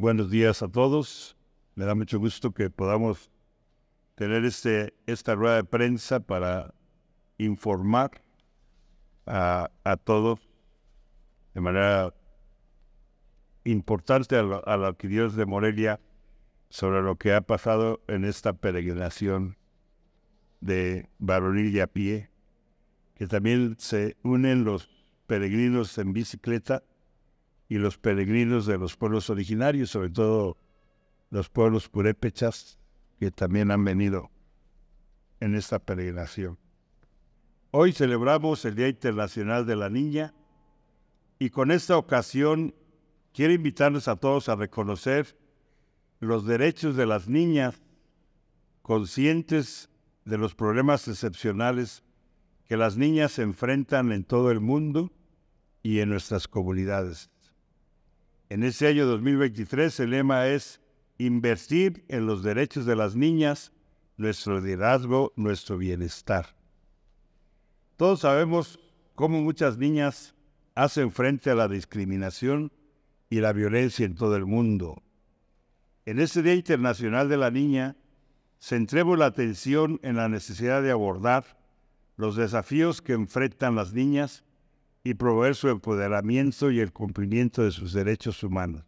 Buenos días a todos. Me da mucho gusto que podamos tener este, esta rueda de prensa para informar a, todos de manera importante a, los la de Morelia sobre lo que ha pasado en esta peregrinación de varonil a pie, que también se unen los peregrinos en bicicleta y los peregrinos de los pueblos originarios, sobre todo los pueblos purépechas que también han venido en esta peregrinación. Hoy celebramos el Día Internacional de la Niña y con esta ocasión quiero invitarles a todos a reconocer los derechos de las niñas conscientes de los problemas excepcionales que las niñas se enfrentan en todo el mundo y en nuestras comunidades. En ese año 2023 el lema es Invertir en los derechos de las niñas, nuestro liderazgo, nuestro bienestar. Todos sabemos cómo muchas niñas hacen frente a la discriminación y la violencia en todo el mundo. En este Día Internacional de la Niña, centremos la atención en la necesidad de abordar los desafíos que enfrentan las niñas y promover su empoderamiento y el cumplimiento de sus derechos humanos.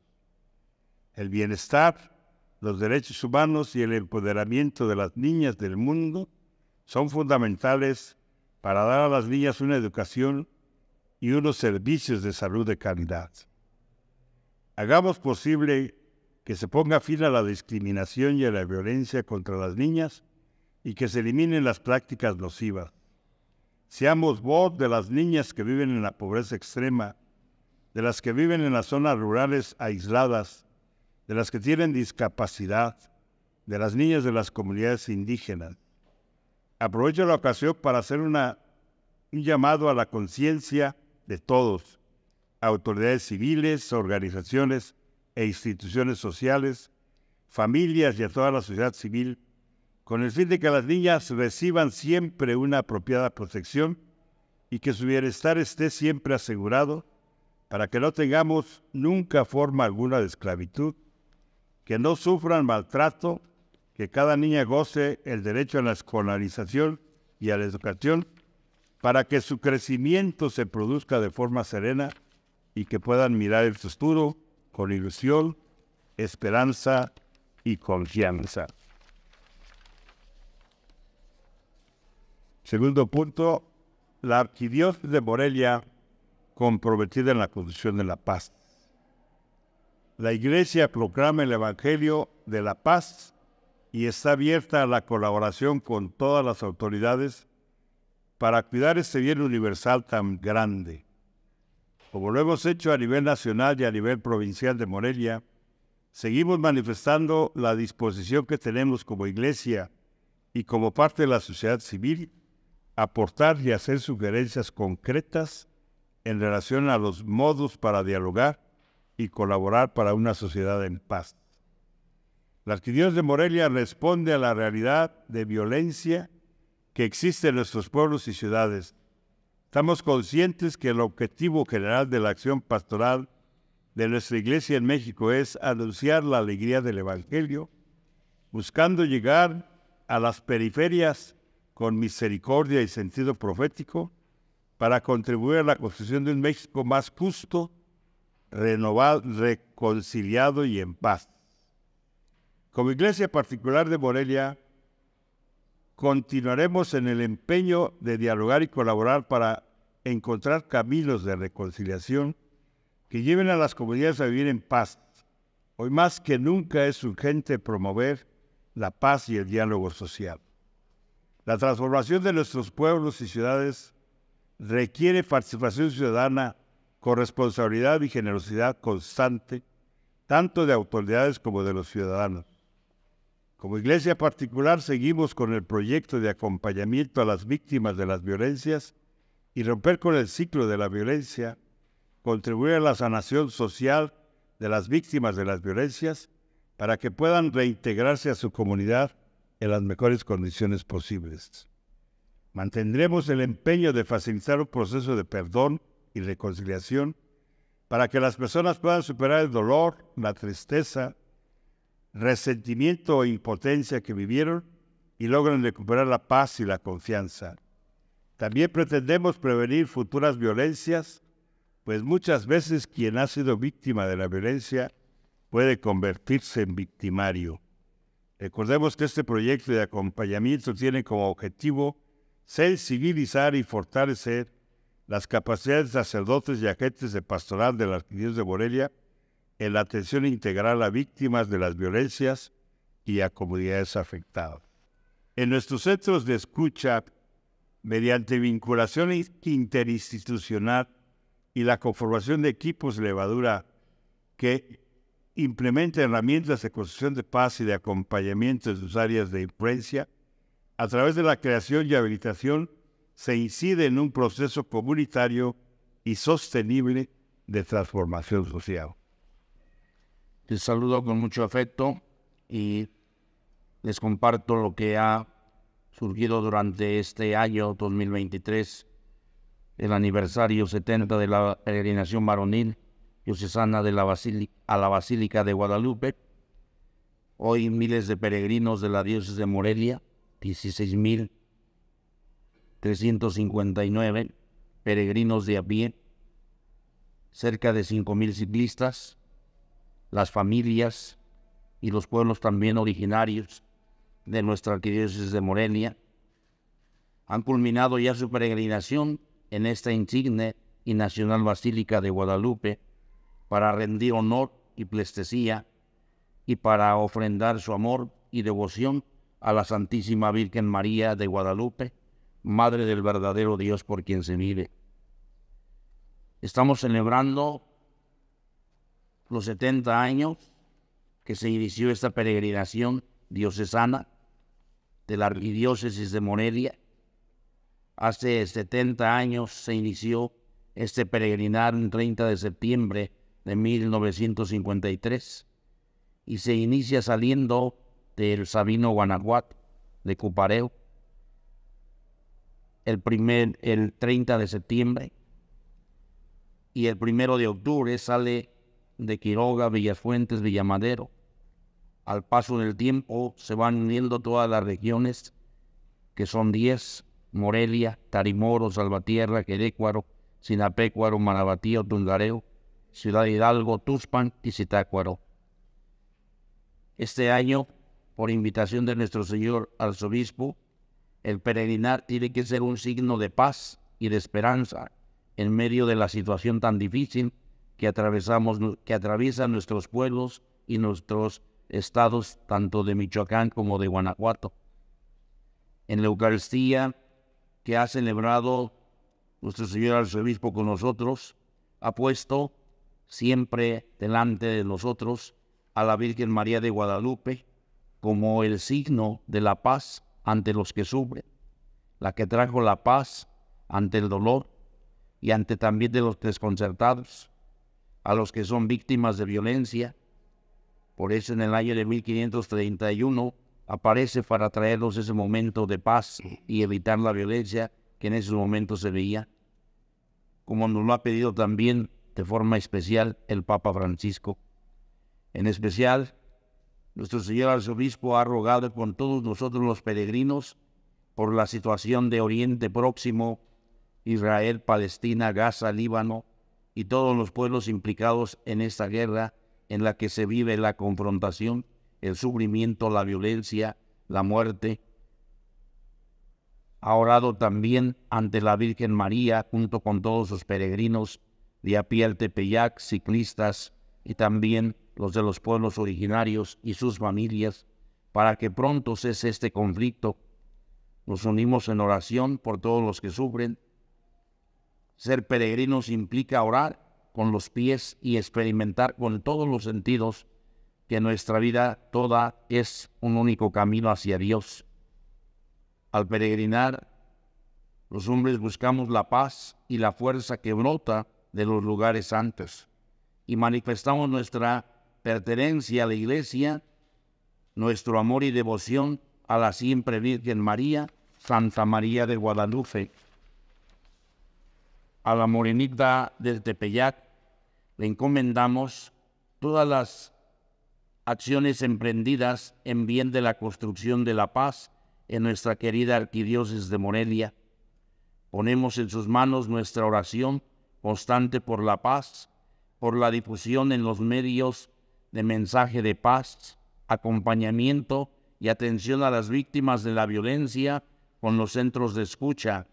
El bienestar, los derechos humanos y el empoderamiento de las niñas del mundo son fundamentales para dar a las niñas una educación y unos servicios de salud de calidad. Hagamos posible que se ponga fin a la discriminación y a la violencia contra las niñas y que se eliminen las prácticas nocivas. Seamos voz de las niñas que viven en la pobreza extrema, de las que viven en las zonas rurales aisladas, de las que tienen discapacidad, de las niñas de las comunidades indígenas. Aprovecho la ocasión para hacer un llamado a la conciencia de todos, autoridades civiles, organizaciones e instituciones sociales, familias y a toda la sociedad civil con el fin de que las niñas reciban siempre una apropiada protección y que su bienestar esté siempre asegurado para que no tengamos nunca forma alguna de esclavitud, que no sufran maltrato, que cada niña goce el derecho a la escolarización y a la educación, para que su crecimiento se produzca de forma serena y que puedan mirar el futuro con ilusión, esperanza y confianza. Segundo punto, la arquidiócesis de Morelia comprometida en la construcción de la paz. La Iglesia proclama el Evangelio de la paz y está abierta a la colaboración con todas las autoridades para cuidar este bien universal tan grande. Como lo hemos hecho a nivel nacional y a nivel provincial de Morelia, seguimos manifestando la disposición que tenemos como Iglesia y como parte de la sociedad civil aportar y hacer sugerencias concretas en relación a los modos para dialogar y colaborar para una sociedad en paz. La Arquidiócesis de Morelia responde a la realidad de violencia que existe en nuestros pueblos y ciudades. Estamos conscientes que el objetivo general de la acción pastoral de nuestra iglesia en México es anunciar la alegría del Evangelio, buscando llegar a las periferias con misericordia y sentido profético para contribuir a la construcción de un México más justo, renovado, reconciliado y en paz. Como Iglesia Particular de Morelia, continuaremos en el empeño de dialogar y colaborar para encontrar caminos de reconciliación que lleven a las comunidades a vivir en paz. Hoy más que nunca es urgente promover la paz y el diálogo social. La transformación de nuestros pueblos y ciudades requiere participación ciudadana con responsabilidad y generosidad constante, tanto de autoridades como de los ciudadanos. Como iglesia particular seguimos con el proyecto de acompañamiento a las víctimas de las violencias y romper con el ciclo de la violencia, contribuir a la sanación social de las víctimas de las violencias para que puedan reintegrarse a su comunidad en las mejores condiciones posibles. Mantendremos el empeño de facilitar un proceso de perdón y reconciliación para que las personas puedan superar el dolor, la tristeza, resentimiento o e impotencia que vivieron y logren recuperar la paz y la confianza. También pretendemos prevenir futuras violencias, pues muchas veces quien ha sido víctima de la violencia puede convertirse en victimario. Recordemos que este proyecto de acompañamiento tiene como objetivo sensibilizar y fortalecer las capacidades de sacerdotes y agentes de pastoral de la Arquidiócesis de Morelia en la atención integral a víctimas de las violencias y a comunidades afectadas. En nuestros centros de escucha, mediante vinculación interinstitucional y la conformación de equipos de levadura que implementa herramientas de construcción de paz y de acompañamiento en sus áreas de influencia, a través de la creación y habilitación se incide en un proceso comunitario y sostenible de transformación social. Les saludo con mucho afecto y les comparto lo que ha surgido durante este año 2023, el aniversario 70 de la peregrinación varonil diocesana de la Basílica a la Basílica de Guadalupe. Hoy miles de peregrinos de la diócesis de Morelia, 16.359 peregrinos de a pie, cerca de 5.000 ciclistas, las familias y los pueblos también originarios de nuestra arquidiócesis de Morelia, han culminado ya su peregrinación en esta insigne y nacional basílica de Guadalupe para rendir honor y plestesía y para ofrendar su amor y devoción a la Santísima Virgen María de Guadalupe, Madre del verdadero Dios por quien se vive. Estamos celebrando los 70 años que se inició esta peregrinación diocesana de la arquidiócesis de Morelia. Hace 70 años se inició este peregrinar el 30 de septiembre de 1953 y se inicia saliendo del Sabino Guanajuato de Cupareo el, primer, el 30 de septiembre y el primero de octubre sale de Quiroga, Villafuentes, Villamadero. Al paso del tiempo se van uniendo todas las regiones, que son 10, Morelia, Tarimoro, Salvatierra, Querécuaro, Sinapecuaro, Manabatío, Tundareo. Ciudad Hidalgo, Tuspan y Zitácuaro. Este año, por invitación de nuestro señor arzobispo, el peregrinar tiene que ser un signo de paz y de esperanza en medio de la situación tan difícil que atravesamos, que atraviesan nuestros pueblos y nuestros estados, tanto de Michoacán como de Guanajuato. En la Eucaristía que ha celebrado nuestro señor arzobispo con nosotros, ha puesto siempre delante de nosotros a la Virgen María de Guadalupe como el signo de la paz ante los que sufren, la que trajo la paz ante el dolor y ante también de los desconcertados, a los que son víctimas de violencia. Por eso en el año de 1531 aparece para traernos ese momento de paz y evitar la violencia que en ese momentos se veía, como nos lo ha pedido también de forma especial el Papa Francisco. En especial, nuestro Señor Arzobispo ha rogado con todos nosotros los peregrinos por la situación de Oriente Próximo, Israel, Palestina, Gaza, Líbano y todos los pueblos implicados en esta guerra en la que se vive la confrontación, el sufrimiento, la violencia, la muerte. Ha orado también ante la Virgen María junto con todos los peregrinos de a pie Tepeyac, ciclistas y también los de los pueblos originarios y sus familias, para que pronto cese este conflicto. Nos unimos en oración por todos los que sufren. Ser peregrinos implica orar con los pies y experimentar con todos los sentidos que nuestra vida toda es un único camino hacia Dios. Al peregrinar, los hombres buscamos la paz y la fuerza que brota de los lugares santos y manifestamos nuestra pertenencia a la Iglesia, nuestro amor y devoción a la siempre Virgen María, Santa María de Guadalupe, a la morenita de Tepeyac, le encomendamos todas las acciones emprendidas en bien de la construcción de la paz en nuestra querida arquidiócesis de Morelia. Ponemos en sus manos nuestra oración constante por la paz, por la difusión en los medios de mensaje de paz, acompañamiento y atención a las víctimas de la violencia con los centros de escucha,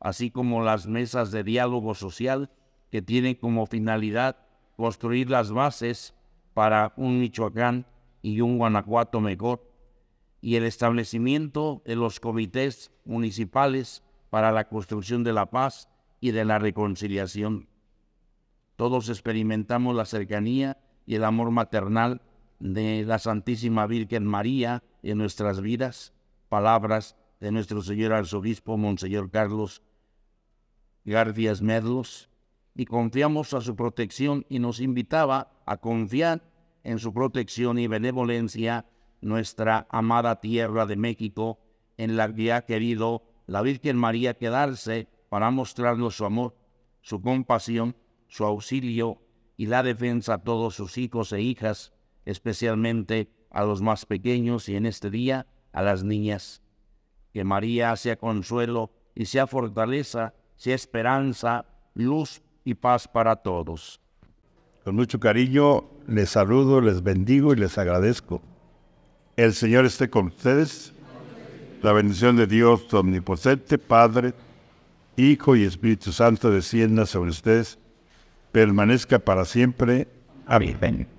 así como las mesas de diálogo social que tienen como finalidad construir las bases para un Michoacán y un Guanajuato mejor, y el establecimiento de los comités municipales para la construcción de la paz y de la reconciliación. Todos experimentamos la cercanía y el amor maternal de la Santísima Virgen María en nuestras vidas, palabras de nuestro Señor Arzobispo Monseñor Carlos García Esmerlos. y confiamos a su protección y nos invitaba a confiar en su protección y benevolencia nuestra amada tierra de México, en la que ha querido la Virgen María quedarse para mostrarnos su amor, su compasión, su auxilio y la defensa a todos sus hijos e hijas, especialmente a los más pequeños y en este día a las niñas. Que María sea consuelo y sea fortaleza, sea esperanza, luz y paz para todos. Con mucho cariño les saludo, les bendigo y les agradezco. El Señor esté con ustedes. La bendición de Dios Omnipotente, Padre, Hijo y Espíritu Santo descienda sobre ustedes, permanezca para siempre. Amén.